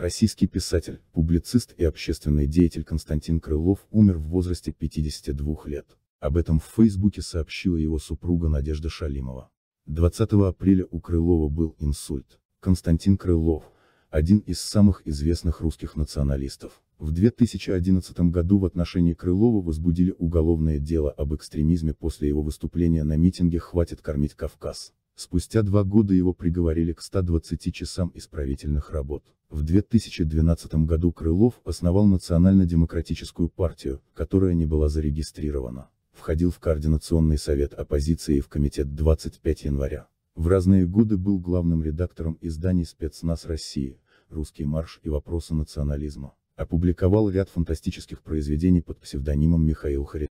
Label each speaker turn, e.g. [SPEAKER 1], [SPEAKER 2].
[SPEAKER 1] Российский писатель, публицист и общественный деятель Константин Крылов умер в возрасте 52 лет. Об этом в Фейсбуке сообщила его супруга Надежда Шалимова. 20 апреля у Крылова был инсульт. Константин Крылов, один из самых известных русских националистов. В 2011 году в отношении Крылова возбудили уголовное дело об экстремизме после его выступления на митинге «Хватит кормить Кавказ». Спустя два года его приговорили к 120 часам исправительных работ. В 2012 году Крылов основал Национально-демократическую партию, которая не была зарегистрирована. Входил в Координационный совет оппозиции и в комитет 25 января. В разные годы был главным редактором изданий «Спецназ России», «Русский марш» и «Вопросы национализма». Опубликовал ряд фантастических произведений под псевдонимом Михаил Харитон.